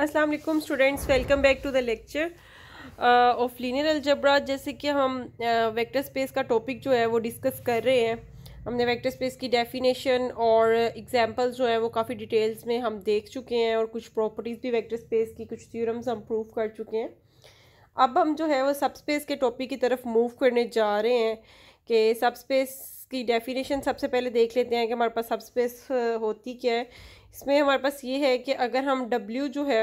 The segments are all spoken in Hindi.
अस्सलाम वालेकुम students welcome back to the lecture of linear algebra जैसे कि हम वेक्टर uh, स्पेस का टॉपिक जो है वो डिस्कस कर रहे हैं हमने वेक्टर स्पेस की डेफिनेशन और एग्जांपल्स जो है वो काफ़ी डिटेल्स में हम देख चुके हैं और कुछ प्रॉपर्टीज़ भी वेक्टर स्पेस की कुछ थ्योरम्स हम प्रूव कर चुके हैं अब हम जो है वो सब स्पेस के टॉपिक की तरफ मूव करने जा रहे हैं कि सब स्पेस की डेफिनेशन सबसे पहले देख लेते हैं कि हमारे पास सब स्पेस होती क्या है इसमें हमारे पास ये है कि अगर हम डब्ल्यू जो है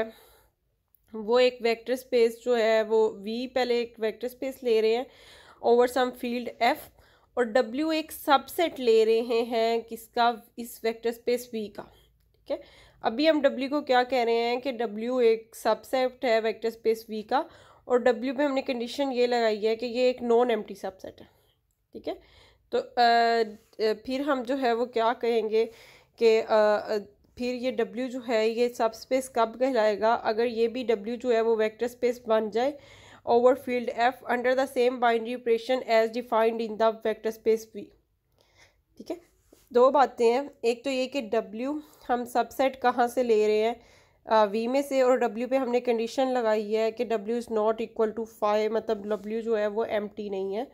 वो एक वेक्टर स्पेस जो है वो वी पहले एक वेक्टर स्पेस ले रहे हैं ओवर सम फील्ड एफ़ और डब्ल्यू एक सबसेट ले रहे हैं किसका इस वेक्टर स्पेस वी का ठीक है अभी हम डब्ल्यू को क्या कह रहे हैं कि डब्ल्यू एक सबसेट है वेक्टर स्पेस वी का और डब्ल्यू पे हमने कंडीशन ये लगाई है कि ये एक नॉन एम सबसेट है ठीक है तो आ, फिर हम जो है वो क्या कहेंगे कि फिर ये डब्ल्यू जो है ये सब स्पेस कब कहलाएगा अगर ये भी डब्ल्यू जो है वो वेक्टर स्पेस बन जाए over field F under the same binary operation as defined in the vector space V ठीक है दो बातें हैं एक तो ये कि डब्ल्यू हम सबसेट कहाँ से ले रहे हैं वी में से और डब्ल्यू पे हमने कंडीशन लगाई है कि W is not equal to five मतलब डब्ल्यू जो है वो एम नहीं है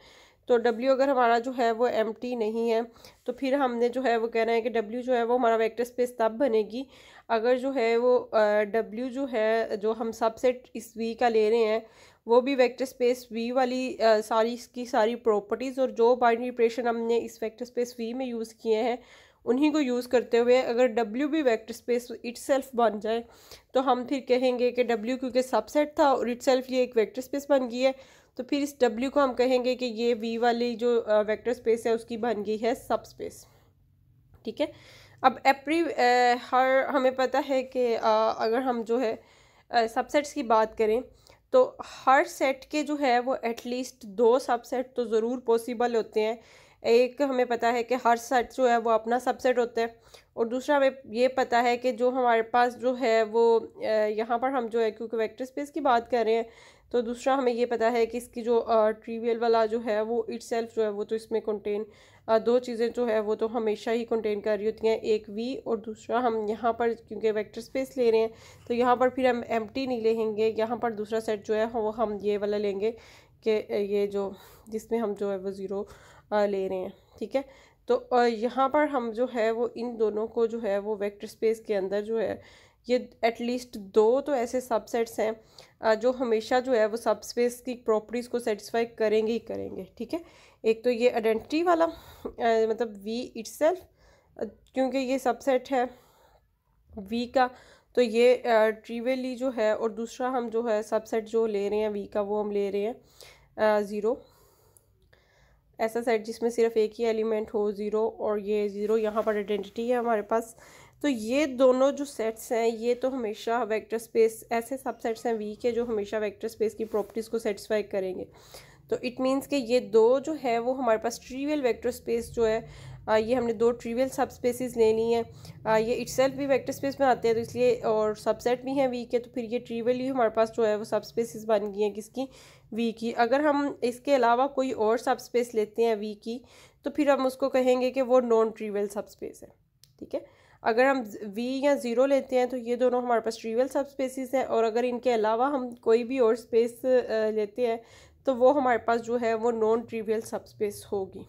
तो डब्ल्यू अगर हमारा जो है वो एम नहीं है तो फिर हमने जो है वो कहना है कि W जो है वो हमारा वेक्टर स्पेस तब बनेगी अगर जो है वो डब्ल्यू जो है जो हम सबसेट इस वी का ले रहे हैं वो भी वेक्टर स्पेस वी वाली आ, सारी इसकी सारी प्रॉपर्टीज़ और जो बाइनरी ऑपरेशन हमने इस वेक्टर स्पेस वी में यूज़ किए हैं उन्हीं को यूज़ करते हुए अगर डब्ल्यू भी वैक्टर स्पेस सेल्फ बन जाए तो हम फिर कहेंगे कि डब्ल्यू क्योंकि सबसेट था और इट्सल्फ ये एक वैक्टर स्पेस बन गई है तो फिर इस डब्ल्यू को हम कहेंगे कि ये वी वाली जो वैक्टर स्पेस है उसकी बन गई है सब स्पेस ठीक है अब एप्री हर हमें पता है कि अगर हम जो है सबसेट्स की बात करें तो हर सेट के जो है वो एटलीस्ट दो सबसेट तो ज़रूर पॉसिबल होते हैं एक हमें पता है कि हर सेट जो है वो अपना सबसेट होता है और दूसरा हमें ये पता है कि जो हमारे पास जो है वो यहाँ पर हम जो है क्योंकि वेक्टर स्पेस की बात कर रहे हैं तो दूसरा हमें ये पता है कि इसकी जो ट्रीवियल वाला जो है वो इट जो है वो तो इसमें कंटेन दो चीज़ें जो है वो तो हमेशा ही कंटेन कर रही होती हैं एक वी और दूसरा हम यहाँ पर क्योंकि वेक्टर स्पेस ले रहे हैं तो यहाँ पर फिर हम एम नहीं लेंगे यहाँ पर दूसरा सेट जो है वो हम ये वाला लेंगे कि ये जो जिसमें हम जो है वो ज़ीरो ले रहे हैं ठीक है तो यहाँ पर हम जो है वो इन दोनों को जो है वो वेक्टर स्पेस के अंदर जो है ये एटलीस्ट दो तो ऐसे सबसेट्स हैं जो हमेशा जो है वो सबस्पेस की प्रॉपर्टीज़ को सेटिस्फाई करेंगे ही करेंगे ठीक है एक तो ये आइडेंटिटी वाला मतलब वी इट्स क्योंकि ये सबसेट है वी का तो ये ट्रीवेली जो है और दूसरा हम जो है सबसेट जो ले रहे हैं वी का वो हम ले रहे हैं ज़ीरो ऐसा सेट जिसमें सिर्फ एक ही एलिमेंट हो ज़ीरो और ये ज़ीरो यहाँ पर आइडेंटिटी है हमारे पास तो ये दोनों जो सेट्स हैं ये तो हमेशा वेक्टर स्पेस ऐसे सबसेट्स हैं वी के जो हमेशा वेक्टर स्पेस की प्रॉपर्टीज़ को सेटिस्फाई करेंगे तो इट मीन्स कि ये दो जो है वो हमारे पास ट्रीवियल वेक्टर स्पेस जो है ये हमने दो ट्रिवियल सब स्पेसिस ले ली हैं ये इट भी वैक्टर स्पेस में आते हैं तो इसलिए और सबसेट भी हैं वी के तो फिर ये ट्रिवियल ही हमारे पास जो है वो सब स्पेसिस बन गई हैं किसकी वी की अगर हम इसके अलावा कोई और सब स्पेस लेते हैं वी की तो फिर हम उसको कहेंगे कि वो नॉन ट्रिवियल सब स्पेस है ठीक है अगर हम वी या ज़ीरो लेते हैं तो ये दोनों हमारे पास ट्रिवियल सब स्पेसिस हैं और अगर इनके अलावा हम कोई भी और स्पेस लेते हैं तो वो हमारे पास जो है वो नॉन ट्रिवियल सब स्पेस होगी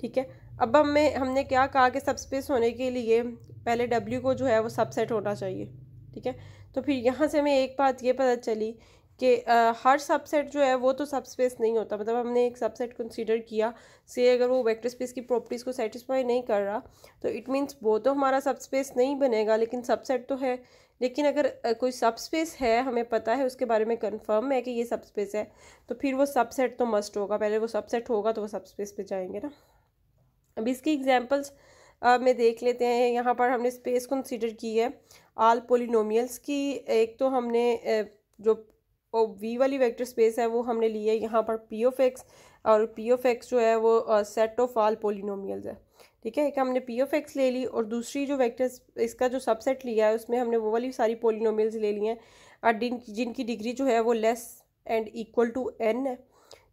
ठीक है अब हमें हमने क्या कहा कि सबस्पेस होने के लिए पहले डब्ल्यू को जो है वो सबसेट होना चाहिए ठीक है तो फिर यहाँ से हमें एक बात ये पता चली कि हर सबसेट जो है वो तो सबस्पेस नहीं होता मतलब हमने एक सबसेट कंसीडर किया से अगर वो वेक्टर स्पेस की प्रॉपर्टीज़ को सेटिस्फाई नहीं कर रहा तो इट मीन्स वो तो हमारा सबस्पेस नहीं बनेगा लेकिन सबसेट तो है लेकिन अगर कोई सबस्पेस है हमें पता है उसके बारे में कंफर्म है कि ये सबस्पेस है तो फिर वो सबसेट तो मस्ट होगा पहले वो सबसेट होगा तो वो सबस्पेस पे जाएंगे ना अब इसकी एग्जाम्पल्स में देख लेते हैं यहाँ पर हमने स्पेस कंसीडर की है आल पोलिनोमियल्स की एक तो हमने जो वी वाली वेक्टर स्पेस है वो हमने ली है यहाँ पर पी ऑफ एक्स और पी ऑफ एक्स जो है वो सेट ऑफ आल पोलिनोमियल्स है ठीक है एक हमने पी ऑफ एक्स ले ली और दूसरी जो वेक्टर इसका जो सबसेट लिया है उसमें हमने वो वाली सारी पोलिनोमियल्स ले ली हैं और जिनकी डिग्री जो है वो less and equal to N है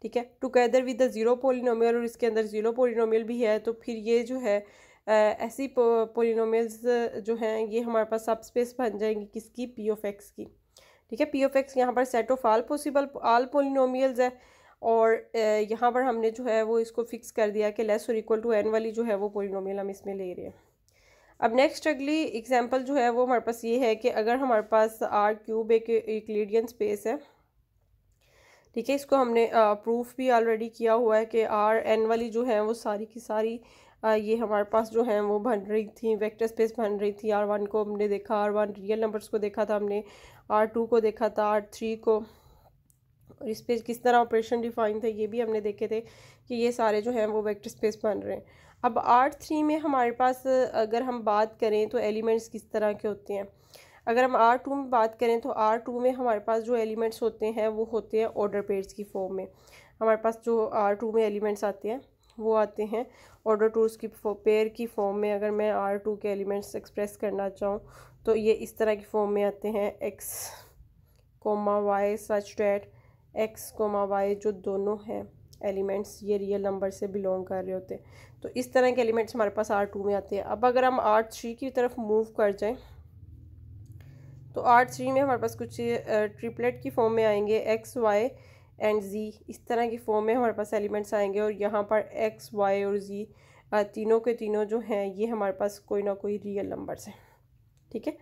ठीक है together with the zero polynomial और इसके अंदर ज़ीरो पोलिनोमियल भी है तो फिर ये जो है ऐसी पोलिनोमियल्स जो हैं ये हमारे पास सब स्पेस बन जाएंगी किसकी पी ऑफ एक्स की ठीक है पी ऑफ एक्स यहाँ पर set of all possible all polynomials है और यहाँ पर हमने जो है वो इसको फिक्स कर दिया कि लेस और इक्वल टू एन वाली जो है वो पोलिनोमियल हम इसमें ले रहे हैं अब नेक्स्ट अगली एग्जांपल जो है वो हमारे पास ये है कि अगर हमारे पास आर क्यूब एक यूक्लिडियन स्पेस है ठीक है इसको हमने प्रूफ भी ऑलरेडी किया हुआ है कि आर एन वाली जो है वो सारी की सारी आ, ये हमारे पास जो है वो बन रही थी वेक्टर स्पेस बन रही थी आर वन को हमने देखा आर वन रियल नंबर्स को देखा था हमने आर टू को देखा था आर थ्री को और इस पे किस तरह ऑपरेशन डिफाइन थे ये भी हमने देखे थे कि ये सारे जो हैं वो वेक्टर स्पेस बन रहे हैं अब आर थ्री में हमारे पास अगर हम बात करें तो एलिमेंट्स किस तरह के होते हैं अगर हम आर टू में बात करें तो आर टू में हमारे पास जो एलिमेंट्स होते हैं वो होते हैं ऑर्डर पेयर्स की फॉर्म में हमारे पास जो आर टू में एलिमेंट्स आते हैं वो आते हैं ऑर्डर टूर्स की पेयर की फॉर्म में अगर मैं आर टू के एलिमेंट्स एक्सप्रेस करना चाहूँ तो ये इस तरह की फॉर्म में आते हैं X comma Y such that X comma Y जो दोनों हैं एलिमेंट्स ये रियल नंबर से बिलोंग कर रहे होते हैं तो इस तरह के एलिमेंट्स हमारे पास आर टू में आते हैं अब अगर हम आर थ्री की तरफ मूव कर जाएँ तो आर्ट थ्री में हमारे पास कुछ ट्रिपलेट की फॉर्म में आएंगे एक्स वाई एंड जी इस तरह की फॉर्म में हमारे पास एलिमेंट्स आएंगे और यहाँ पर एक्स वाई और जी तीनों के तीनों जो हैं ये हमारे पास कोई ना कोई रियल नंबर्स हैं ठीक है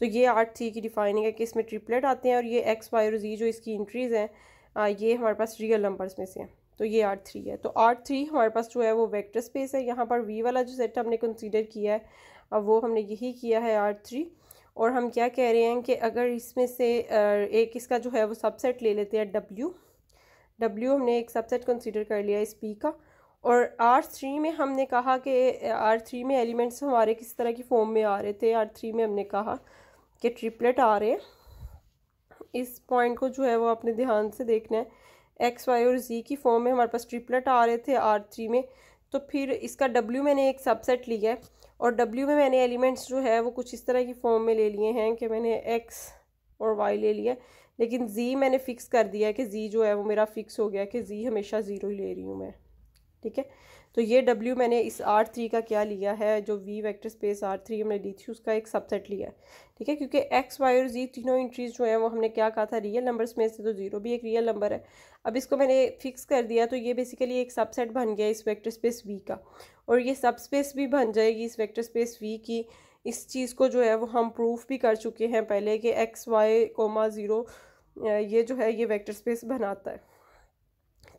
तो ये आर्ट थ्री की डिफाइनिंग है कि इसमें ट्रिपलेट आते हैं और ये एक्स वाई और जी जो इसकी इंट्रीज़ हैं ये हमारे पास रियल नंबर्स में से हैं तो ये आर्ट थ्री है तो आर्ट थ्री हमारे पास जो है वो वेक्टर स्पेस है यहाँ पर वी वाला जो सेट हमने कंसीडर किया है वो हमने यही किया है आर्ट थ्री और हम क्या कह रहे हैं कि अगर इसमें से एक इसका जो है वो सबसेट ले लेते हैं डब्ल्यू डब्ल्यू हमने एक सबसेट कंसीडर कर लिया इस पी का और आर थ्री में हमने कहा कि आर थ्री में एलिमेंट्स हमारे किस तरह की फॉर्म में आ रहे थे आर थ्री में हमने कहा कि ट्रिपलेट आ रहे हैं इस पॉइंट को जो है वो अपने ध्यान से देखना है एक्स वाई और जी की फॉर्म में हमारे पास ट्रिपलेट आ रहे थे आर थ्री में तो फिर इसका डब्ल्यू मैंने एक सबसेट लिया है और डब्ल्यू में मैंने एलिमेंट्स जो है वो कुछ इस तरह की फॉर्म में ले लिए हैं कि मैंने एक्स और वाई ले लिया लेकिन जी मैंने फ़िक्स कर दिया है कि जी जो है वो मेरा फ़िक्स हो गया कि जी हमेशा ज़ीरो ही ले रही हूँ मैं ठीक है तो ये डब्ल्यू मैंने इस आर थ्री का क्या लिया है जो V vector space R three हमने ली थी उसका एक सबसेट लिया है ठीक है क्योंकि एक्स वाई और जी तीनों इंट्रीज जो हैं वो हमने क्या कहा था रियल नंबर्स में से तो जीरो भी एक रियल नंबर है अब इसको मैंने फिक्स कर दिया तो ये बेसिकली एक सबसेट बन गया इस वैक्टर स्पेस वी का और ये सब स्पेस भी बन जाएगी इस वैक्टर स्पेस वी की इस चीज़ को जो है वो हम प्रूफ भी कर चुके हैं पहले कि एक्स वाई कोमा ज़ीरो ये जो है ये वेक्टर स्पेस बनाता है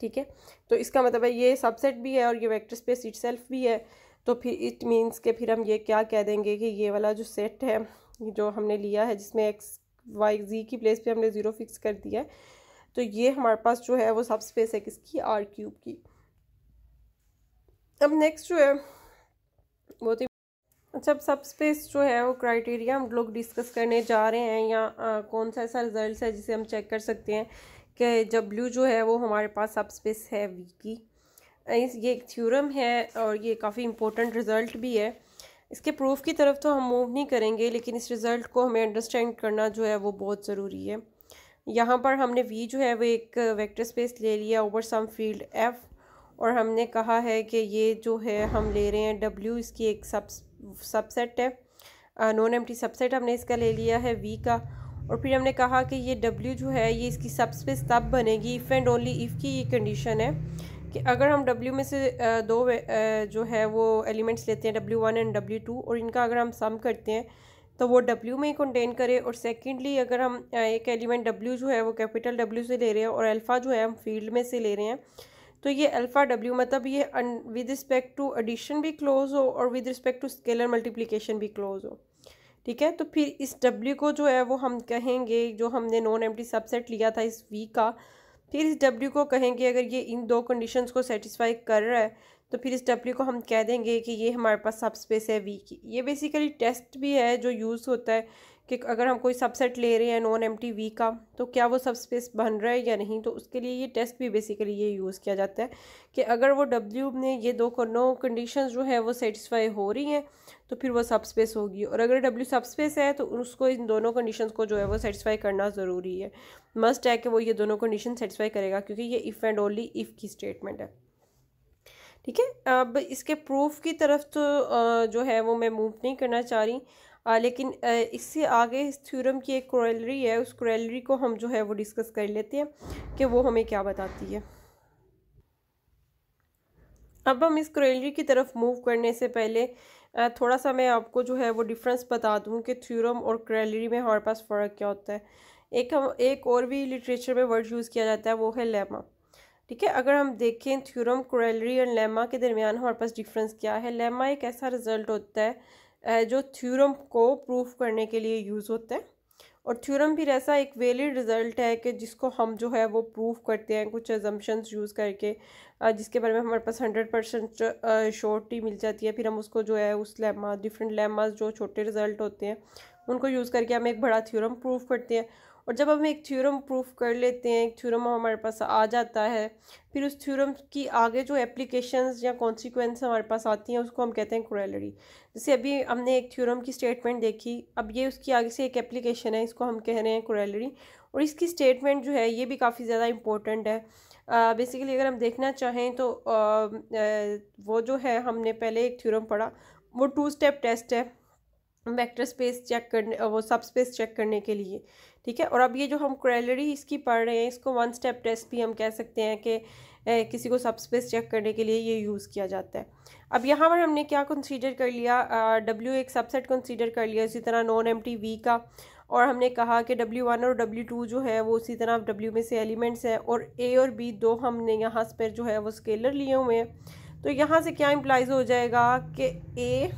ठीक है तो इसका मतलब है ये सबसेट भी है और ये वेक्टर स्पेस इट भी है तो फिर इट मीन्स के फिर हम ये क्या कह देंगे कि ये वाला जो सेट है जो हमने लिया है जिसमें एक्स वाई जी की प्लेस पे हमने ज़ीरो फिक्स कर दिया है तो ये हमारे पास जो है वो सब स्पेस है किसकी आर क्यूब की अब नेक्स्ट जो है बहुत ही अच्छा अब सब स्पेस जो है वो क्राइटेरिया तो- अच्छा, हम लोग डिस्कस करने जा रहे हैं या आ, कौन सा ऐसा रिजल्ट है जिसे हम चेक कर सकते हैं कि जब ब्लू जो है वो हमारे पास सब स्पेस है वी की ये एक थ्योरम है और ये काफ़ी इम्पोर्टेंट रिज़ल्ट भी है इसके प्रूफ की तरफ तो हम मूव नहीं करेंगे लेकिन इस रिज़ल्ट को हमें अंडरस्टैंड करना जो है वो बहुत ज़रूरी है यहाँ पर हमने वी जो है वो एक वेक्टर स्पेस ले लिया ओवर सम फील्ड एफ़ और हमने कहा है कि ये जो है हम ले रहे हैं डब्ल्यू इसकी एक सब सबसेट है नॉन एम्प्टी सबसेट हमने इसका ले लिया है वी का और फिर हमने कहा कि ये डब्ल्यू जो है ये इसकी सबस्पेस तब बनेगी इफ़ एंड ओनली इफ़ की ये कंडीशन है कि अगर हम डब्ल्यू में से दो जो है वो एलिमेंट्स लेते हैं W one and W two और इनका अगर हम सम करते हैं तो वो डब्ल्यू में ही कंटेन करे और सेकेंडली अगर हम एक एलिमेंट डब्ल्यू जो है वो कैपिटल डब्ल्यू से ले रहे हैं और अल्फ़ा जो है हम फील्ड में से ले रहे हैं तो ये अल्फ़ा डब्ल्यू मतलब ये विद रिस्पेक्ट टू एडिशन भी क्लोज हो और with respect to scalar multiplication भी क्लोज हो ठीक है तो फिर इस डब्ल्यू को जो है वो हम कहेंगे जो हमने नॉन एम्प्टी सबसेट लिया था इस वी का फिर इस डब्ल्यू को कहेंगे अगर ये इन दो कंडीशंस को सेटिस्फाई कर रहा है तो फिर इस डब्ल्यू को हम कह देंगे कि ये हमारे पास सब स्पेस है वी की ये बेसिकली टेस्ट भी है जो यूज़ होता है कि अगर हम कोई सबसेट ले रहे हैं नॉन एम वी का तो क्या वो सब स्पेस बन रहा है या नहीं तो उसके लिए ये टेस्ट भी बेसिकली ये यूज़ किया जाता है कि अगर वो डब्ल्यू ने ये दो नो कंडीशन जो है वो सेटिस्फाई हो रही हैं तो फिर वो सब स्पेस होगी और अगर डब्ल्यू सब स्पेस है तो उसको इन दोनों कंडीशन को जो है वो सेटिसफाई करना ज़रूरी है मस्ट है कि वो ये दोनों कंडीशन सेटिसफाई करेगा क्योंकि ये इफ़ एंड ओनली इफ़ की स्टेटमेंट है ठीक है अब इसके प्रूफ की तरफ तो जो है वो मैं मूव नहीं करना चाह रही आ, लेकिन इससे आगे इस थ्योरम की एक क्रैलरी है उस क्रैलरी को हम जो है वो डिस्कस कर लेते हैं कि वो हमें क्या बताती है अब हम इस क्रोलरी की तरफ मूव करने से पहले थोड़ा सा मैं आपको जो है वो डिफरेंस बता दूँ कि थ्योरम और क्रैलरी में हमारे पास फ़र्क क्या होता है एक हम एक और भी लिटरेचर में वर्ड यूज़ किया जाता है वो है लेमा ठीक है अगर हम देखें थ्योरम क्रैलरी और लेमा के दरमियान हमारे पास डिफरेंस क्या है लेमा एक ऐसा रिज़ल्ट होता है जो थ्योरम को प्रूफ करने के लिए यूज़ होते हैं और थ्योरम फिर ऐसा एक वैलिड रिज़ल्ट है कि जिसको हम जो है वो प्रूफ करते हैं कुछ एजम्पन्स यूज़ करके जिसके बारे में हमारे पास हंड्रेड परसेंट शोर्टी मिल जाती है फिर हम उसको जो है उस लेमा डिफरेंट लेमास जो छोटे रिज़ल्ट होते हैं उनको यूज़ करके हम एक बड़ा थ्योरम प्रूफ करते हैं और जब हम एक थ्योरम प्रूफ कर लेते हैं एक थ्योरम हमारे पास आ जाता है फिर उस थ्योरम की आगे जो एप्लीकेशंस या कॉन्सिक्वेंस हमारे पास आती हैं उसको हम कहते हैं क्रेलरी जैसे अभी हमने एक थ्योरम की स्टेटमेंट देखी अब ये उसकी आगे से एक एप्लीकेशन है इसको हम कह रहे हैं क्रेलरी और इसकी स्टेटमेंट जो है ये भी काफ़ी ज़्यादा इम्पोर्टेंट है बेसिकली uh, अगर हम देखना चाहें तो uh, uh, वो जो है हमने पहले एक थ्योरम पढ़ा वो टू स्टेप टेस्ट है वेक्टर स्पेस चेक करने वो सब स्पेस चेक करने के लिए ठीक है और अब ये जो हम क्रेलरी इसकी पढ़ रहे हैं इसको वन स्टेप टेस्ट भी हम कह सकते हैं कि ए, किसी को सब स्पेस चेक करने के लिए ये यूज़ किया जाता है अब यहाँ पर हमने क्या कंसीडर कर लिया डब्ल्यू एक सबसेट कंसीडर कर लिया इसी तरह नॉन एम टी वी का और हमने कहा कि डब्ल्यू वन और डब्ल्यू टू जो है वो उसी तरह डब्ल्यू में से एलिमेंट्स हैं और ए और बी दो हमने यहाँ पर जो है वो स्केलर लिए हुए हैं तो यहाँ से क्या इम्प्लाइज हो जाएगा कि A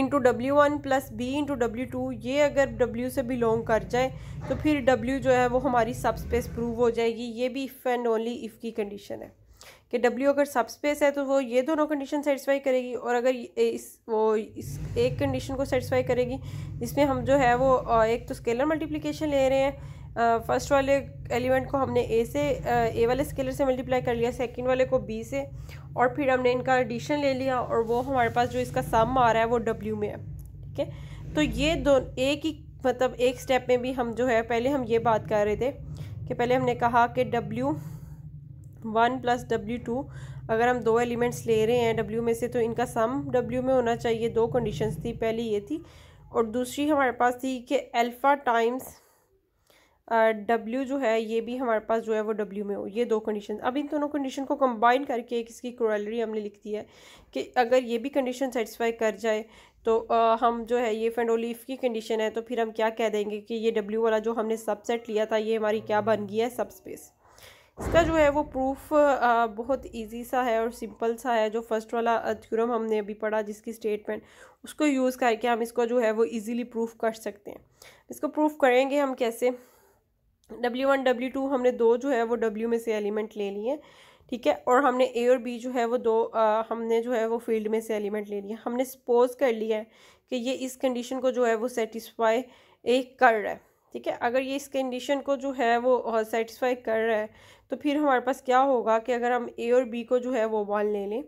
into W one plus B into W two ये अगर डब्ल्यू से बिलोंग कर जाए तो फिर डब्ल्यू जो है वो हमारी सब स्पेस प्रूव हो जाएगी ये भी इफ़ एंड ओनली इफ़ की कंडीशन है कि डब्ल्यू अगर सब स्पेस है तो वो ये दोनों कंडीशन सेटिसफाई करेगी और अगर इस वो इस एक कंडीशन को सेटिसफाई करेगी इसमें हम जो है वो एक तो स्केलर मल्टीप्लीकेशन ले रहे हैं फर्स्ट वाले एलिमेंट को हमने ए से ए वाले स्केलर से मल्टीप्लाई कर लिया सेकंड वाले को बी से और फिर हमने इनका एडिशन ले लिया और वो हमारे पास जो इसका सम आ रहा है वो डब्ल्यू में है ठीक है तो ये दो ए की मतलब एक स्टेप में भी हम जो है पहले हम ये बात कर रहे थे कि पहले हमने कहा कि W one plus W two अगर हम दो एलिमेंट्स ले रहे हैं डब्ल्यू में से तो इनका सम डब्ल्यू में होना चाहिए दो कंडीशंस थी पहली ये थी और दूसरी हमारे पास थी कि अल्फ़ा टाइम्स डब्ल्यू uh, जो है ये भी हमारे पास जो है वो डब्ल्यू में हो ये दो कंडीशन अब इन दोनों कंडीशन को कंबाइन करके एक इसकी क्रोलरी हमने लिख दी है कि अगर ये भी कंडीशन सेटिस्फाई कर जाए तो आ, हम जो है ये फेंडोलीफ की कंडीशन है तो फिर हम क्या कह देंगे कि ये डब्ल्यू वाला जो हमने सबसेट लिया था ये हमारी क्या बन गई है सब स्पेस इसका जो है वो प्रूफ आ, बहुत ईजी सा है और सिंपल सा है जो फर्स्ट वाला थ्यूरम हमने अभी पढ़ा जिसकी स्टेटमेंट उसको यूज़ करके हम इसको जो है वो ईज़िली प्रूफ कर सकते हैं इसको प्रूफ करेंगे हम कैसे डब्ल्यू वन डब्ल्यू टू हमने दो जो है वो डब्ल्यू में से एलिमेंट ले लिए ठीक है और हमने ए और बी जो है वो दो आ, हमने जो है वो फील्ड में से एलिमेंट ले लिया हमने सपोज कर लिया है कि ये इस कंडीशन को जो है वो सेटिस्फाई कर रहा है ठीक है अगर ये इस कंडीशन को जो है वो सेटिस्फाई कर रहा है तो फिर हमारे पास क्या होगा कि अगर हम ए और बी को जो है वो वन ले लें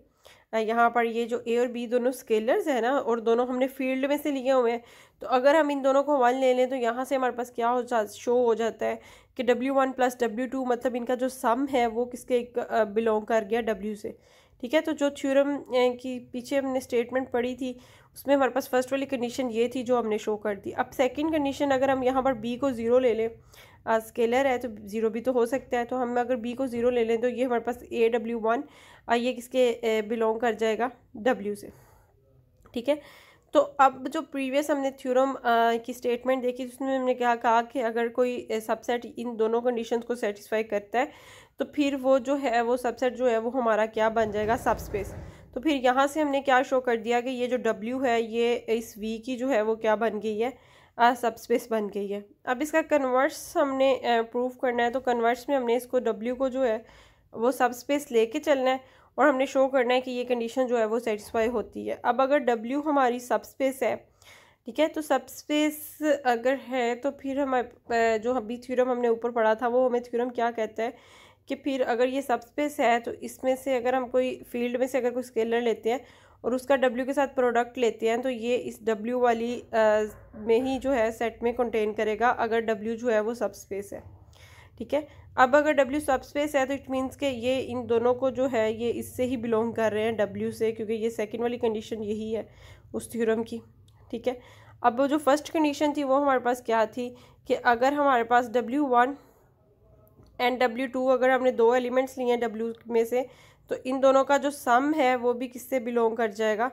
यहाँ पर ये जो ए और बी दोनों स्केलर्स हैं ना और दोनों हमने फील्ड में से लिए हुए हैं तो अगर हम इन दोनों को वन ले लें तो यहाँ से हमारे पास क्या हो जा शो हो जाता है कि W one plus W two मतलब इनका जो सम है वो किसके बिलोंग कर गया डब्ल्यू से ठीक है तो जो थ्योरम की पीछे हमने स्टेटमेंट पढ़ी थी उसमें हमारे पास फर्स्ट वाली कंडीशन ये थी जो हमने शो कर दी अब सेकंड कंडीशन अगर हम यहाँ पर बी को ज़ीरो ले लें स्केलर uh, है तो ज़ीरो भी तो हो सकता है तो हम अगर बी को ज़ीरो ले लें तो ये हमारे पास ए डब्ल्यू वन ये किसके बिलोंग uh, कर जाएगा डब्ल्यू से ठीक है तो अब जो प्रीवियस हमने थ्योरम uh, की स्टेटमेंट देखी उसमें हमने क्या कहा कि अगर कोई सबसेट इन दोनों कंडीशंस को सेटिस्फाई करता है तो फिर वो जो है वो सबसेट जो है वो हमारा क्या बन जाएगा सबस्पेस तो फिर यहाँ से हमने क्या शो कर दिया कि ये जो डब्ल्यू है ये इस वी की जो है वो क्या बन गई है सब स्पेस बन गई है अब इसका कन्वर्स हमने प्रूव करना है तो कन्वर्स में हमने इसको डब्ल्यू को जो है वो सब स्पेस ले कर चलना है और हमने शो करना है कि ये कंडीशन जो है वो सेटिस्फाई होती है अब अगर डब्ल्यू हमारी सब स्पेस है ठीक है तो सब स्पेस अगर है तो फिर हम जो अभी थ्योरम हमने ऊपर पढ़ा था वो हमें थ्योरम क्या कहता है कि फिर अगर ये सब स्पेस है तो इसमें से अगर हम कोई फील्ड में से अगर कोई स्केलर लेते हैं और उसका डब्ल्यू के साथ प्रोडक्ट लेते हैं तो ये इस डब्ल्यू वाली आ, में ही जो है सेट में कंटेन करेगा अगर डब्ल्यू जो है वो सब स्पेस है ठीक है अब अगर डब्ल्यू सब स्पेस है तो इट मीन्स के ये इन दोनों को जो है ये इससे ही बिलोंग कर रहे हैं डब्ल्यू से क्योंकि ये सेकेंड वाली कंडीशन यही है उस थ्योरम की ठीक है अब जो फर्स्ट कंडीशन थी वो हमारे पास क्या थी कि अगर हमारे पास W one and W two अगर हमने दो एलिमेंट्स लिए हैं डब्ल्यू में से तो इन दोनों का जो सम है वो भी किससे बिलोंग कर जाएगा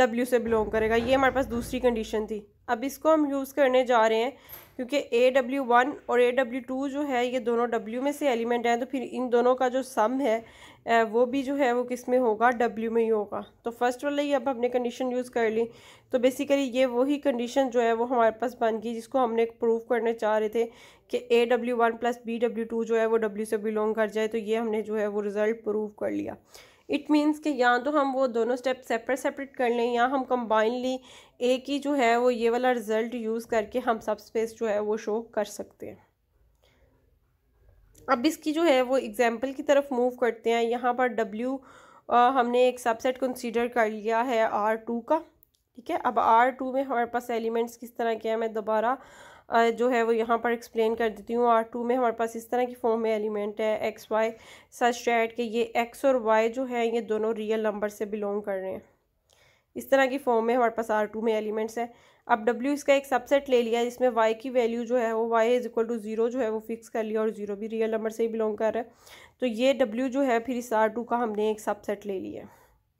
डब्ल्यू से बिलोंग करेगा ये हमारे पास दूसरी कंडीशन थी अब इसको हम यूज़ करने जा रहे हैं क्योंकि ए डब्ल्यू वन और ए डब्ल्यू टू जो है ये दोनों डब्ल्यू में से एलिमेंट हैं तो फिर इन दोनों का जो सम है वो भी जो है वो किस में होगा डब्ल्यू में ही होगा तो फर्स्ट वाला ही अब हमने कंडीशन यूज़ कर ली तो बेसिकली ये वही कंडीशन जो है वो हमारे पास बन गई जिसको हमने प्रूव करने चाह रहे थे कि A W one plus B W two जो है वो डब्ल्यू से बिलोंग कर जाए तो ये हमने जो है वो रिज़ल्ट प्रूव कर लिया इट मीन्स कि या तो हम वो दोनों स्टेप सेपरेट सेपरेट कर लें या हम कम्बाइनली एक ही जो है वो ये वाला रिज़ल्ट यूज़ करके हम सब स्पेस जो है वो शो कर सकते हैं अब इसकी जो है वो एग्ज़ाम्पल की तरफ मूव करते हैं यहाँ पर डब्ल्यू हमने एक सबसेट कंसीडर कर लिया है आर टू का ठीक है अब आर टू में हमारे पास एलिमेंट्स किस तरह के हैं मैं दोबारा जो है वो यहाँ पर एक्सप्लेन कर देती हूँ आर टू में हमारे पास इस तरह की फॉर्म में एलिमेंट है एक्स वाई सच डैट के ये एक्स और वाई जो है ये दोनों रियल नंबर से बिलोंग कर रहे हैं इस तरह की फॉर्म में हमारे पास आर टू में एलिमेंट्स हैं अब W इसका एक सबसेट ले लिया जिसमें y की वैल्यू जो है वो y is equal to zero जो है वो फिक्स कर लिया और ज़ीरो भी रियल नंबर से ही बिलोंग कर रहा है तो ये W जो है फिर इस आर टू का हमने एक सबसेट ले लिया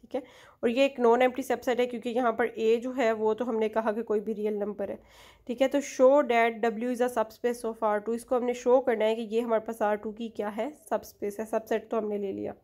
ठीक है और ये एक नॉन एम्प्टी सबसेट है क्योंकि यहाँ पर ए जो है वो तो हमने कहा कि कोई भी रियल नंबर है ठीक है तो show that W is a subspace of R two इसको हमने शो करना है कि ये हमारे पास आर टू की क्या है सबस्पेस है सबसेट तो हमने ले लिया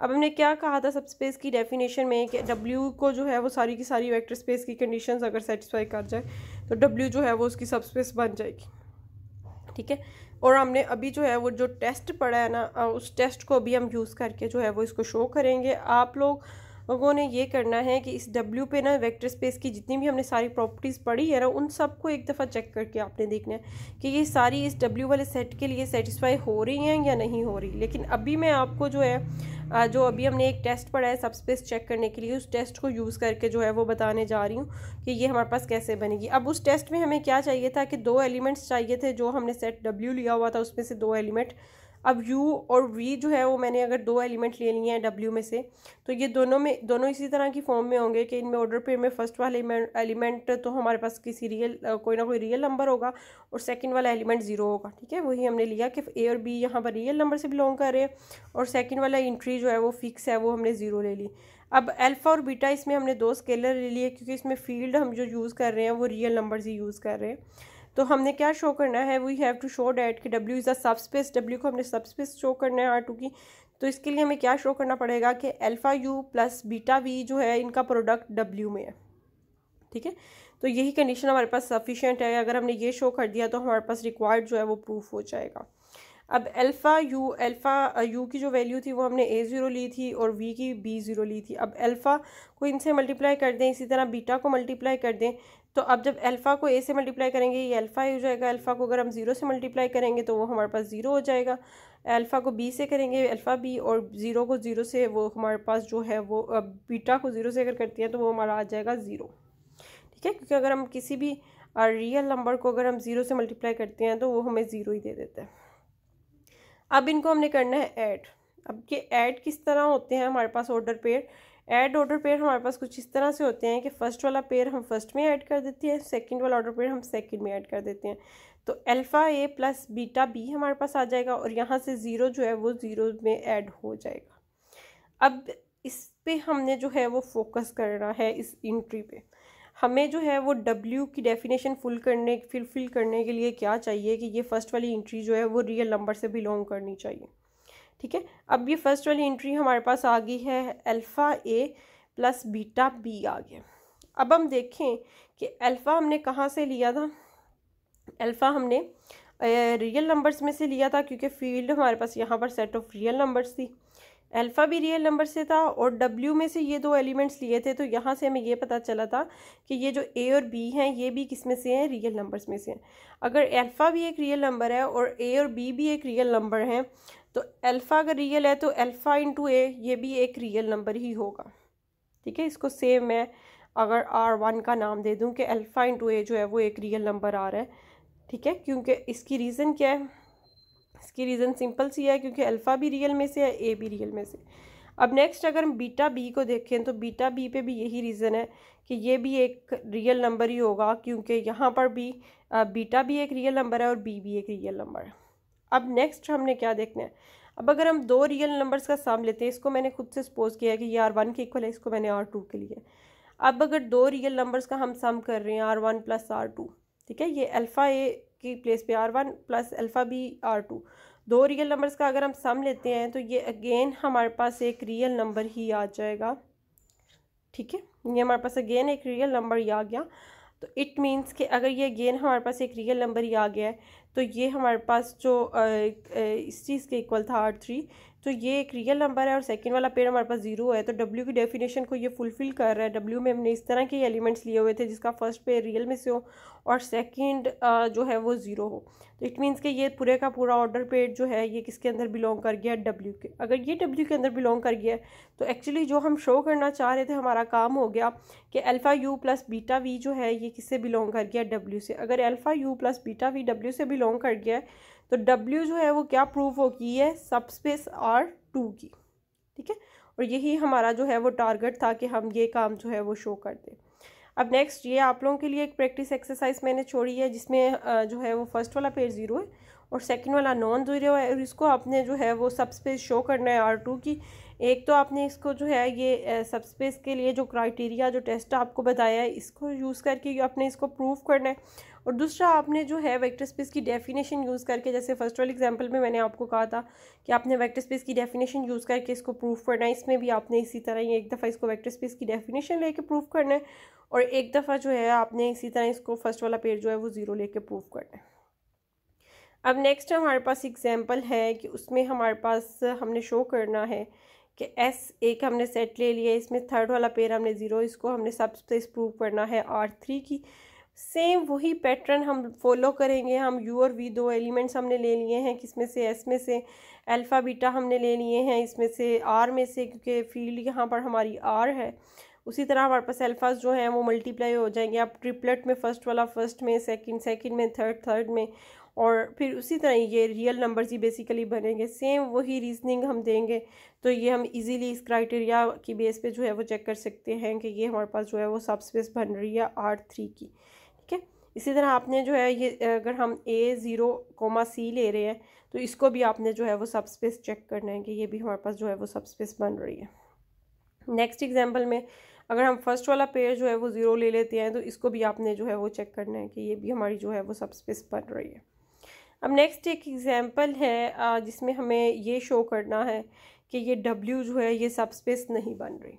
अब हमने क्या कहा था सब स्पेस की डेफिनेशन में कि डब्ल्यू को जो है वो सारी की सारी वेक्टर स्पेस की कंडीशंस अगर सेटिस्फाई कर जाए तो डब्ल्यू जो है वो उसकी सब स्पेस बन जाएगी ठीक है और हमने अभी जो है वो जो टेस्ट पढ़ा है ना उस टेस्ट को भी हम यूज़ करके जो है वो इसको शो करेंगे आप लोग लोगों ने ये करना है कि इस डब्ल्यू पे ना वेक्टर स्पेस की जितनी भी हमने सारी प्रॉपर्टीज़ पढ़ी है ना उन सबको एक दफ़ा चेक करके आपने देखना है कि ये सारी इस डब्ल्यू वाले सेट के लिए सेटिस्फाई हो रही हैं या नहीं हो रही लेकिन अभी मैं आपको जो है जो अभी हमने एक टेस्ट पढ़ा है सबस्पेस चेक करने के लिए उस टेस्ट को यूज़ करके जो है वो बताने जा रही हूँ कि ये हमारे पास कैसे बनेगी अब उस टेस्ट में हमें क्या चाहिए था कि दो एलिमेंट्स चाहिए थे जो हमने सेट डब्ल्यू लिया हुआ था उसमें से दो एलिमेंट अब यू और वी जो है वो मैंने अगर दो एलिमेंट ले लिए हैं डब्ल्यू में से तो ये दोनों में दोनों इसी तरह की फॉर्म में होंगे कि इनमें ऑर्डर पेयर में फर्स्ट वाला एलिमेंट तो हमारे पास किसी रियल कोई ना कोई रियल नंबर होगा और सेकंड वाला एलिमेंट ज़ीरो होगा ठीक है वही हमने लिया कि ए और बी यहाँ पर रियल नंबर से बिलोंग कर रहे हैं और सेकेंड वाला इंट्री जो है वो फिक्स है वो हमने ज़ीरो ले ली अब एल्फा और बीटा इसमें हमने दो स्केलर ले लिए क्योंकि इसमें फील्ड हम जो यूज़ कर रहे हैं वो रियल नंबर ही यूज़ कर रहे हैं तो हमने क्या शो करना है we have to show that कि W is a subspace W को हमने सब स्पेस शो करना है आर टू की तो इसके लिए हमें क्या शो करना पड़ेगा कि alpha U plus beta V जो है इनका प्रोडक्ट डब्ल्यू में है ठीक है तो यही कंडीशन हमारे पास सफिशेंट है अगर हमने ये शो कर दिया तो हमारे पास रिक्वायर्ड जो है वो प्रूफ हो जाएगा अब अल्फ़ा यू अल्फ़ा यू की जो वैल्यू थी वो हमने ए ज़ीरो ली थी और वी की बी ज़ीरो ली थी अब अल्फ़ा को इनसे मल्टीप्लाई कर दें इसी तरह बीटा को मल्टीप्लाई कर दें तो अब जब अल्फ़ा को ए से मल्टीप्लाई करेंगे ये अल्फ़ा हो जाएगा अल्फ़ा को अगर हम ज़ीरो से मल्टीप्लाई करेंगे तो वो हमारे पास ज़ीरो हो जाएगा अल्फ़ा को बी से करेंगे अल्फ़ा बी और ज़ीरो को ज़ीरो से वो हमारे पास जो है वो बीटा uh, को ज़ीरो से अगर करती हैं तो वो हमारा आ जाएगा ज़ीरो ठीक है क्योंकि अगर हम किसी भी रियल uh, नंबर को अगर हम ज़ीरो से मल्टीप्लाई करते हैं तो वो हमें ज़ीरो ही दे देते हैं अब इनको हमने करना है ऐड अब ये ऐड किस तरह होते हैं हमारे पास order pair add order pair हमारे पास कुछ इस तरह से होते हैं कि फ़र्स्ट वाला पेयर हम फर्स्ट में ऐड कर देते हैं सेकंड वाला ऑर्डर पेयर हम सेकंड में ऐड कर देते हैं तो alpha A plus beta B हमारे पास आ जाएगा और यहाँ से ज़ीरो जो है वो ज़ीरो में ऐड हो जाएगा अब इस पर हमने जो है वो फोकस करना है इस इंट्री पर हमें जो है वो W की डेफिनेशन फुल करने फिलफिल करने के लिए क्या चाहिए कि ये फर्स्ट वाली एंट्री जो है वो रियल नंबर से बिलोंग करनी चाहिए ठीक है अब ये फर्स्ट वाली एंट्री हमारे पास आ गई है alpha A plus beta B आ गया अब हम देखें कि अल्फ़ा हमने कहाँ से लिया था अल्फ़ा हमने रियल नंबर्स में से लिया था क्योंकि फील्ड हमारे पास यहाँ पर सेट ऑफ रियल नंबर्स थी अल्फ़ा भी रियल नंबर से था और डब्ल्यू में से ये दो एलिमेंट्स लिए थे तो यहाँ से हमें ये पता चला था कि ये जो ए और बी हैं ये भी किस में से हैं रियल नंबर्स में से हैं अगर अल्फ़ा भी एक रियल नंबर है और ए और बी भी एक रियल नंबर हैं तो अल्फ़ा अगर रियल है तो अल्फ़ा इंटू ए ये भी एक रियल नंबर ही होगा ठीक है इसको सेम मैं अगर आर वन का नाम दे दूँ कि अल्फ़ा इंटू ए जो है वो एक रियल नंबर आ रहा है ठीक है क्योंकि इसकी रीज़न क्या है इसकी रीज़न सिंपल सी है क्योंकि अल्फ़ा भी रियल में से है ए भी रियल में से अब नेक्स्ट अगर हम बीटा बी को देखें तो बीटा बी पे भी यही रीज़न है कि ये भी एक रियल नंबर ही होगा क्योंकि यहाँ पर भी बीटा भी एक रियल नंबर है और बी भी एक रियल नंबर है अब नेक्स्ट हमने क्या देखना है अब अगर हम दो रियल नंबर्स का साम लेते हैं इसको मैंने खुद से सपोज किया है कि ये आर वन के इक्वल है इसको मैंने आर टू के लिए अब अगर दो रियल नंबर्स का हम सम कर रहे हैं R one plus R two ठीक है ये अल्फ़ा ए की प्लेस पे R one plus alpha B R two दो रियल नंबर्स का अगर हम सम लेते हैं तो ये अगेन हमारे पास एक रियल नंबर ही आ जाएगा ठीक है ये हमारे पास अगेन एक रियल नंबर ही आ गया तो इट मीन्स कि अगर ये अगेन हमारे पास एक रियल नंबर ही आ गया है तो ये हमारे पास जो आ, आ, इस चीज़ के इक्वल था आर थ्री तो ये एक रियल नंबर है और सेकेंड वाला पेड़ हमारे पास जीरो है तो डब्ल्यू की डेफिनेशन को ये फुलफिल कर रहा है डब्ल्यू में हमने इस तरह के एलिमेंट्स लिए हुए थे जिसका फर्स्ट पेड़ रियल में से हो और सेकेंड जो है वो ज़ीरो हो तो इट मीन्स कि ये पूरे का पूरा ऑर्डर पेड जो है ये किसके अंदर बिलोंग कर गया डब्ल्यू के अगर ये डब्ल्यू के अंदर बिलोंग कर गया तो एक्चुअली जो हम शो करना चाह रहे थे हमारा काम हो गया कि alpha U plus beta V जो है ये किससे बिलोंग कर गया डब्ल्यू से अगर alpha U plus beta V W से बिलोंग कर गया है तो W जो है वो क्या प्रूफ होगी है सब स्पेस आर टू की ठीक है और यही हमारा जो है वो टारगेट था कि हम ये काम जो है वो शो कर दें अब नेक्स्ट ये आप लोगों के लिए एक प्रैक्टिस एक्सरसाइज मैंने छोड़ी है जिसमें जो है वो फर्स्ट वाला पेज ज़ीरो है और सेकंड वाला नॉन ज़ीरो है और इसको आपने जो है वो सब स्पेस शो करना है आर टू की एक तो आपने इसको जो है ये सब स्पेस के लिए जो क्राइटेरिया जो टेस्ट आपको बताया है इसको यूज़ करके आपने इसको प्रूफ करना है और दूसरा आपने जो है वेक्टर स्पेस की डेफिनेशन यूज़ करके जैसे फर्स्ट वाले एग्जांपल में मैंने आपको कहा था कि आपने वेक्टर स्पेस की डेफिनेशन यूज़ करके इसको प्रूफ करना है इसमें भी आपने इसी तरह ही एक दफ़ा इसको वेक्टर स्पेस की डेफिनेशन लेके प्रूफ करना है और एक दफ़ा जो है आपने इसी तरह इसको फर्स्ट वाला पेड़ जो है वो ज़ीरो लेके प्रूफ करना है अब नेक्स्ट हमारे पास एग्जाम्पल है कि उसमें हमारे पास हमने शो करना है कि एस एक हमने सेट ले लिया इसमें थर्ड वाला पेयर हमने ज़ीरो इसको हमने सब स्पेस प्रूव करना है आर थ्री की सेम वही पैटर्न हम फॉलो करेंगे हम यू और वी दो एलिमेंट्स हमने ले लिए हैं किसमें से एस में से अल्फ़ा बीटा हमने ले लिए हैं इसमें से आर में से क्योंकि फील्ड यहाँ पर हमारी आर है उसी तरह हमारे पास अल्फ़ाज जो हैं वो मल्टीप्लाई हो जाएंगे आप ट्रिपलेट में फ़र्स्ट वाला फ़र्स्ट में सेकंड सेकंड में थर्ड थर्ड में और फिर उसी तरह ये रियल नंबर्स ही बेसिकली बनेंगे सेम वही रीजनिंग हम देंगे तो ये हम इजीली इस क्राइटेरिया की बेस पे जो है वो चेक कर सकते हैं कि ये हमारे पास जो है वो सब स्पेस बन रही है आर थ्री की इसी तरह आपने जो है ये अगर हम ए ज़ीरो कोमा सी ले रहे हैं तो इसको भी आपने जो है वो सब स्पेस चेक करना है कि ये भी हमारे पास जो है वो सब स्पेस बन रही है नेक्स्ट एग्जाम्पल में अगर हम फर्स्ट वाला पेयर जो है वो ज़ीरो ले लेते हैं तो इसको भी आपने जो है वो चेक करना है कि ये भी हमारी जो है वो सब स्पेस बन रही है अब नेक्स्ट एक एग्ज़ाम्पल है जिसमें हमें ये शो करना है कि ये डब्ल्यू जो है ये सब स्पेस नहीं बन रही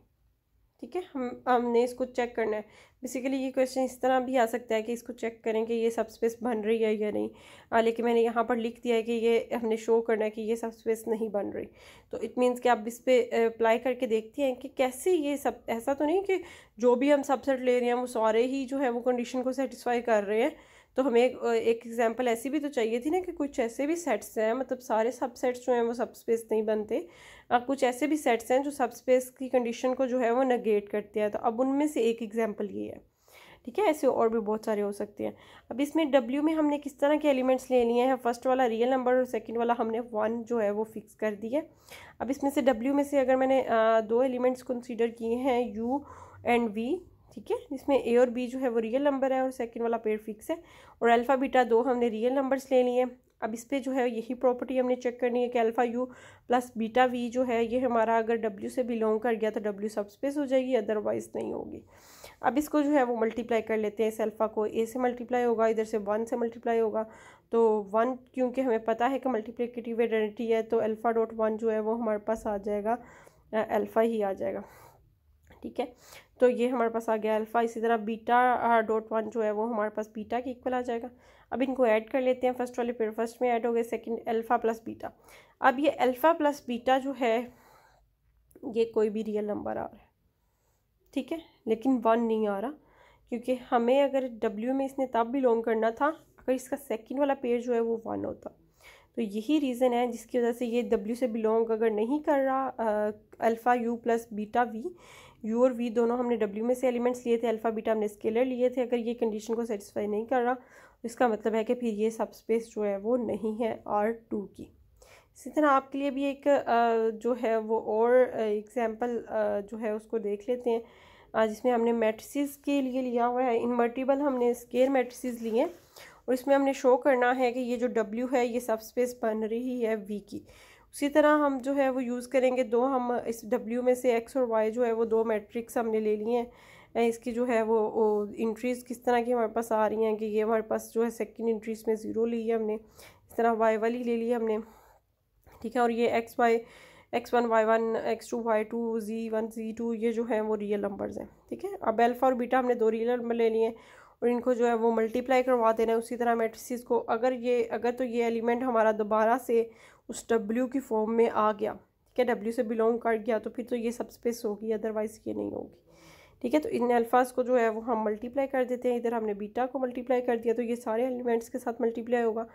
ठीक है हम हमने इसको चेक करना है बेसिकली ये क्वेश्चन इस तरह भी आ सकता है कि इसको चेक करें कि ये सब स्पेस बन रही है या नहीं हाँ, लेकिन मैंने यहाँ पर लिख दिया है कि ये हमने शो करना है कि ये सब स्पेस नहीं बन रही तो इट मीन्स कि आप इस पर अप्लाई करके देखती हैं कि कैसे ये सब ऐसा तो नहीं कि जो भी हम सबसेट ले रहे हैं वो सारे ही जो है वो कंडीशन को सेटिस्फाई कर रहे हैं तो हमें एक एग्जाम्पल ऐसी भी तो चाहिए थी ना कि कुछ ऐसे भी सेट्स हैं मतलब सारे सबसेट्स जो हैं वो सब स्पेस नहीं बनते और कुछ ऐसे भी सेट्स हैं जो सबस्पेस की कंडीशन को जो है वो नगेट करते हैं तो अब उनमें से एक एग्जाम्पल ये है ठीक है ऐसे और भी बहुत सारे हो सकते हैं अब इसमें डब्ल्यू में हमने किस तरह के एलिमेंट्स ले लिए हैं फर्स्ट वाला रियल नंबर और सेकेंड वाला हमने वन जो है वो फिक्स कर दिया अब इसमें से डब्ल्यू में से अगर मैंने आ, दो एलिमेंट्स कंसिडर किए हैं यू एंड वी ठीक है इसमें ए और बी जो है वो रियल नंबर है और सेकंड वाला पेड़ फिक्स है और अल्फ़ा बीटा दो हमने रियल नंबर्स ले लिए अब इस पर जो है यही प्रॉपर्टी हमने चेक करनी है कि alpha U plus beta V जो है ये हमारा अगर डब्ल्यू से बिलोंग कर गया तो डब्ल्यू सबस्पेस हो जाएगी अदरवाइज़ नहीं होगी अब इसको जो है वो मल्टीप्लाई कर लेते हैं इस अल्फ़ा को ए से मल्टीप्लाई होगा इधर से वन से मल्टीप्लाई होगा तो वन क्योंकि हमें पता है कि मल्टीप्लिकेटिव आइडेंटिटी है तो अल्फ़ा डॉट वन जो है वो हमारे पास आ जाएगा अल्फ़ा ही आ जाएगा ठीक है तो ये हमारे पास आ गया अल्फ़ा इसी तरह बीटा डॉट वन जो है वो हमारे पास बीटा के इक्वल आ जाएगा अब इनको ऐड कर लेते हैं फर्स्ट वाले पेयर फर्स्ट में ऐड हो गए सेकंड अल्फ़ा प्लस बीटा अब ये अल्फ़ा प्लस बीटा जो है ये कोई भी रियल नंबर आ रहा है ठीक है लेकिन वन नहीं आ रहा क्योंकि हमें अगर डब्ल्यू में इसने तब बिलोंग करना था अगर इसका सेकेंड वाला पेयर जो है वो वन होता तो यही रीज़न है जिसकी वजह से ये डब्ल्यू से बिलोंग अगर नहीं कर रहा alpha U plus beta V U और वी दोनों हमने डब्ल्यू में से एलिमेंट्स लिए थे अल्फ़ा बीटा हमने स्केलर लिए थे अगर ये कंडीशन को सेटिस्फाई नहीं कर रहा इसका मतलब है कि फिर ये सब स्पेस जो है वो नहीं है आर टू की इसी तरह आपके लिए भी एक जो है वो और एग्ज़ाम्पल जो है उसको देख लेते हैं जिसमें हमने मेट्रिस के लिए लिया हुआ है इन्वर्टिबल हमने स्केयर मेट्रिस लिए और इसमें हमने शो करना है कि ये जो डब्ल्यू है ये सब स्पेस बन रही है वी की उसी तरह हम जो है वो यूज़ करेंगे दो हम इस डब्ल्यू में से एक्स और वाई जो है वो दो मैट्रिक्स हमने ले लिए हैं इसकी जो है वो इंट्रीज़ किस तरह की हमारे पास आ रही हैं कि ये हमारे पास जो है सेकेंड इंट्रीज़ में ज़ीरो ली है हमने इस तरह वाई वाली ले ली हमने ठीक है और ये X Y X one Y one X two Y two G one G two ये जो है वो रियल नंबर्स हैं ठीक है अब अल्फ़ा और बीटा हमने दो रियल नंबर ले लिए और इनको जो है वो मल्टीप्लाई करवा देना है उसी तरह मैट्रिसेस को अगर ये अगर तो ये एलिमेंट हमारा दोबारा से उस डब्ल्यू की फॉर्म में आ गया ठीक है डब्ल्यू से बिलोंग कर गया तो फिर तो ये सब स्पेस होगी अदरवाइज़ ये नहीं होगी ठीक है तो इन अल्फाज को जो है वो हम मल्टीप्लाई कर देते हैं इधर हमने बीटा को मल्टीप्लाई कर दिया तो ये सारे एलिमेंट्स के साथ मल्टीप्लाई होगा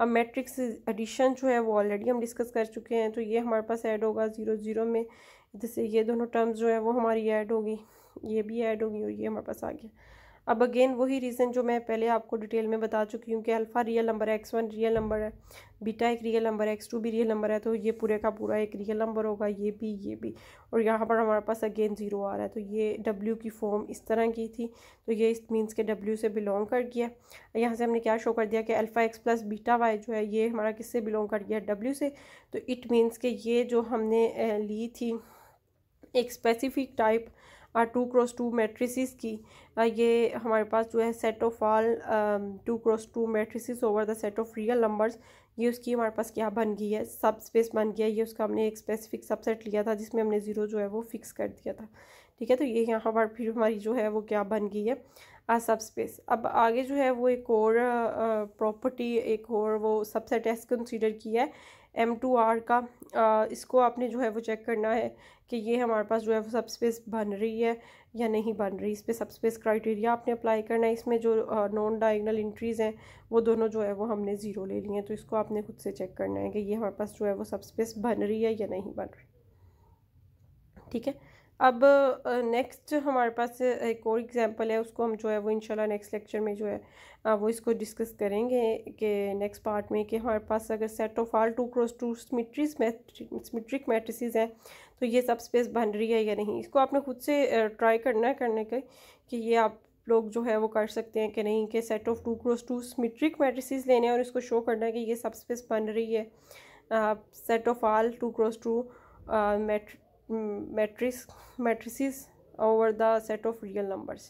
अब मैट्रिक्स एडिशन जो है वो ऑलरेडी हम डिस्कस कर चुके हैं तो ये हमारे पास ऐड होगा ज़ीरो ज़ीरो में जैसे ये दोनों टर्म्स जो है वो हमारी ऐड होगी ये भी ऐड होगी और ये हमारे पास आ गया अब अगेन वही रीज़न जो मैं पहले आपको डिटेल में बता चुकी हूँ कि अल्फ़ा रियल नंबर है एक्स वन रियल नंबर है बीटा एक रियल नंबर है एक्स टू भी रियल नंबर है तो ये पूरे का पूरा एक रियल नंबर होगा ये भी ये भी और यहाँ पर हमारे पास अगेन ज़ीरो आ रहा है तो ये डब्ल्यू की फॉर्म इस तरह की थी तो ये इस मीन्स के डब्ल्यू से बिलोंग कर गया यहाँ से हमने क्या शो कर दिया कि alpha X plus beta Y जो है ये हमारा किससे बिलोंग कर गया डब्ल्यू से तो इट मीन्स के ये जो हमने ली थी एक specific type two cross two matrices की ये हमारे पास जो है set of all two cross two matrices over the set of real numbers ये उसकी हमारे पास क्या बन गई है सब स्पेस बन गया ये उसका हमने एक स्पेसिफिक सबसेट लिया था जिसमें हमने ज़ीरो जो है वो फिक्स कर दिया था ठीक है तो ये यहाँ पर फिर हमारी जो है वो क्या बन गई है सब स्पेस अब आगे जो है वो एक और प्रॉपर्टी एक और वो सबसेट एस कंसीडर की है एम टू आर का आ, इसको आपने जो है वो चेक करना है कि ये हमारे पास जो है वो सब स्पेस बन रही है या नहीं बन रही इस पर सब स्पेस क्राइटेरिया आपने अप्लाई करना है इसमें जो नॉन डायगनल इंट्रीज़ हैं वो दोनों जो है वो हमने ज़ीरो ले ली हैं तो इसको आपने खुद से चेक करना है कि ये हमारे पास जो है वो सब स्पेस बन रही है या नहीं बन रही ठीक है अब नेक्स्ट हमारे पास एक और एग्जांपल है उसको हम जो है वो इंशाल्लाह नेक्स्ट लेक्चर में जो है वो इसको डिस्कस करेंगे कि नेक्स्ट पार्ट में कि हमारे पास अगर set of all two cross two symmetry symmetric matrices हैं तो ये सब स्पेस बन रही है या नहीं इसको आपने खुद से ट्राई करना है करने का कि ये आप लोग जो है वो कर सकते हैं कि नहीं कि set of two cross two symmetric matrices लेने हैं और इसको शो करना है कि ये सब स्पेस बन रही है set of all two cross two matrix matrix matrices over the set of real numbers